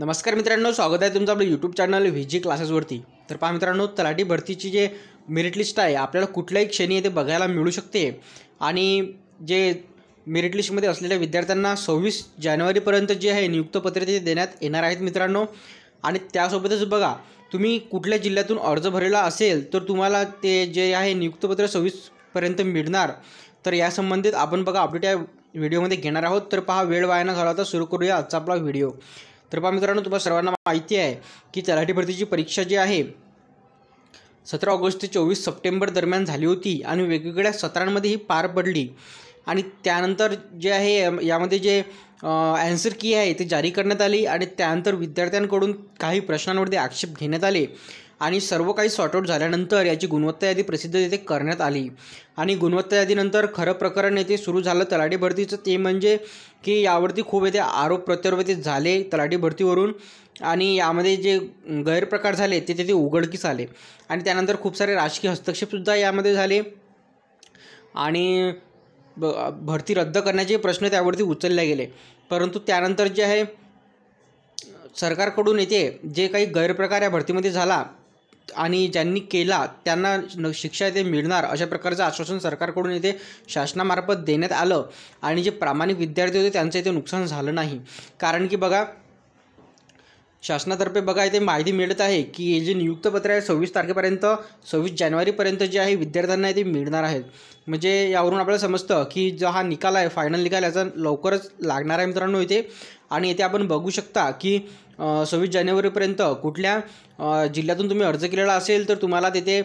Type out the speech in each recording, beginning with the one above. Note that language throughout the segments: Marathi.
नमस्कार मित्रांनो स्वागत आहे तुमचं आपलं यूट्यूब चॅनल व्ही जी क्लासेसवरती तर पहा मित्रांनो तलाठी भरतीची जे मेरिट लिस्ट आहे आपल्याला कुठल्याही क्षणी येथे बघायला मिळू शकते आणि जे मेरिट लिस्टमध्ये असलेल्या विद्यार्थ्यांना सव्वीस जानेवारीपर्यंत जे आहे नियुक्तपत्र ते देण्यात येणार आहेत मित्रांनो आणि त्यासोबतच बघा तुम्ही कुठल्या जिल्ह्यातून अर्ज भरलेला असेल तर तुम्हाला ते जे आहे नियुक्तपत्र सव्वीसपर्यंत मिळणार तर या संबंधित आपण बघा अपडेट या व्हिडिओमध्ये घेणार आहोत तर पहा वेळ वाया न झाला तर सुरू करूया आजचा आपला व्हिडिओ तर पहा मित्रांनो तुम्हाला सर्वांना माहिती आहे की तलाठी भरतीची परीक्षा जी आहे सतरा ऑगस्ट ते चोवीस सप्टेंबर दरम्यान झाली होती आणि वेगवेगळ्या सत्रांमध्ये ही पार पडली आणि त्यानंतर जे आहे यामध्ये जे ॲन्सर की आहे ते जारी करण्यात आली आणि त्यानंतर विद्यार्थ्यांकडून काही प्रश्नांवरती आक्षेप घेण्यात आले आणि सर्व काही सॉर्टआउट झाल्यानंतर याची गुणवत्ता यादी प्रसिद्ध येथे करण्यात आली आणि गुणवत्ता यादीनंतर खरं प्रकरण येथे सुरू झालं तलाठी भरतीचं ते म्हणजे की यावरती खूप येथे आरोप येथे झाले तलाठी भरतीवरून आणि यामध्ये जे गैरप्रकार झाले ते तिथे उघडकीस आले आणि त्यानंतर खूप सारे राजकीय हस्तक्षेपसुद्धा यामध्ये झाले आणि ब भरती रद्द करण्याचे प्रश्न त्यावरती उचलले गेले परंतु त्यानंतर जे आहे सरकारकडून येथे जे काही गैरप्रकार या भरतीमध्ये झाला आणि ज्यांनी केला त्यांना न शिक्षा इथे मिळणार अशा प्रकारचं आश्वासन सरकारकडून इथे शासनामार्फत देण्यात आलं आणि जे प्रामाणिक विद्यार्थी होते त्यांचं इथे नुकसान झालं नाही कारण की बघा शासनातर्फे बघा इथे माहिती मिळत आहे की हे जे नियुक्तपत्र आहे सव्वीस तारखेपर्यंत सव्वीस जानेवारीपर्यंत जे आहे विद्यार्थ्यांना ते मिळणार आहेत म्हणजे यावरून आपल्याला समजतं की जो हा निकाल आहे फायनल निकाल याचा लवकरच लागणार आहे मित्रांनो इथे आणि इथे आपण बघू शकता की सव्वीस जानेवारीपर्यंत कुठल्या जिल्ह्यातून तुम्ही अर्ज केलेला असेल तर तुम्हाला तिथे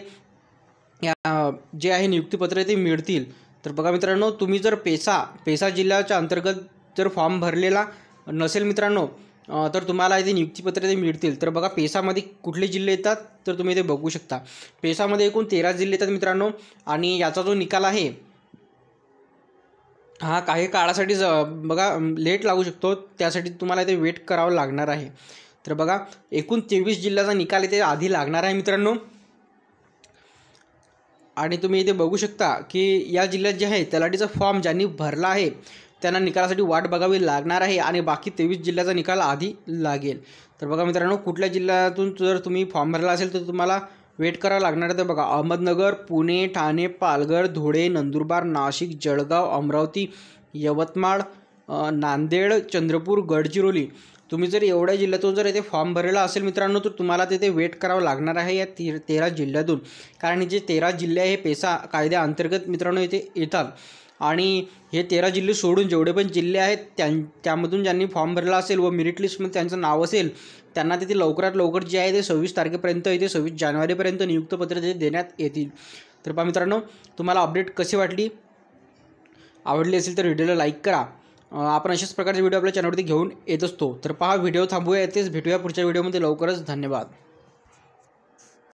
जे आहे नियुक्तीपत्रे ते मिळतील तर बघा मित्रांनो तुम्ही जर पेसा पेसा जिल्ह्याच्या अंतर्गत जर फॉर्म भरलेला नसेल मित्रांनो तर तुम्हाला इथे नियुक्तीपत्र ते मिळतील तर बघा पेसामध्ये कुठले जिल्हे येतात तर तुम्ही इथे बघू शकता पेसामध्ये एकूण तेरा जिल्हे येतात मित्रांनो आणि याचा जो निकाल आहे हा काही काळासाठी ज बघा लेट लागू शकतो त्यासाठी तुम्हाला इथे वेट करावं लागणार आहे तर बघा एकूण तेवीस जिल्ह्याचा निकाल इथे आधी लागणार आहे मित्रांनो आणि तुम्ही इथे बघू शकता की या जिल्ह्यात जे आहे तलाठीचा फॉर्म ज्यांनी भरला आहे त्यांना निकालासाठी वाट बघावी लागणार आहे आणि बाकी तेवीस जिल्ह्याचा निकाल आधी लागेल तर बघा मित्रांनो कुठल्या जिल्ह्यातून जर तुम्ही फॉर्म भरला असेल तर तुम्हाला वेट करावं लागणार आहे तर बघा अहमदनगर पुणे ठाणे पालघर धुळे नंदुरबार नाशिक जळगाव अमरावती यवतमाळ नांदेड चंद्रपूर गडचिरोली तुम्ही जर एवढ्या जिल्ह्यातून जर येथे फॉर्म भरलेला असेल मित्रांनो तर तुम्हाला तिथे वेट करावं लागणार आहे या ती तेरा जिल्ह्यातून कारण जे तेरा जिल्हे हे पेसा कायद्याअंतर्गत मित्रांनो येथे येतात आणि हे तेरा जिल्हे सोडून जेवढे पण जिल्हे आहेत त्यां त्यामधून ज्यांनी फॉर्म भरला असेल व मेरिट लिस्टमध्ये त्यांचं नाव असेल त्यांना तिथे लवकरात लवकर जे आहे ते सव्वीस तारखेपर्यंत येते सव्वीस जानेवारीपर्यंत नियुक्तपत्र ते देण्यात येतील तर पहा मित्रांनो तुम्हाला अपडेट कशी वाटली आवडली असेल तर व्हिडिओला लाईक करा आपण अशाच प्रकारचे व्हिडिओ आपल्या चॅनलवरती घेऊन येत असतो तर पहा व्हिडिओ थांबूया येतेच भेटूया पुढच्या व्हिडिओमध्ये लवकरच धन्यवाद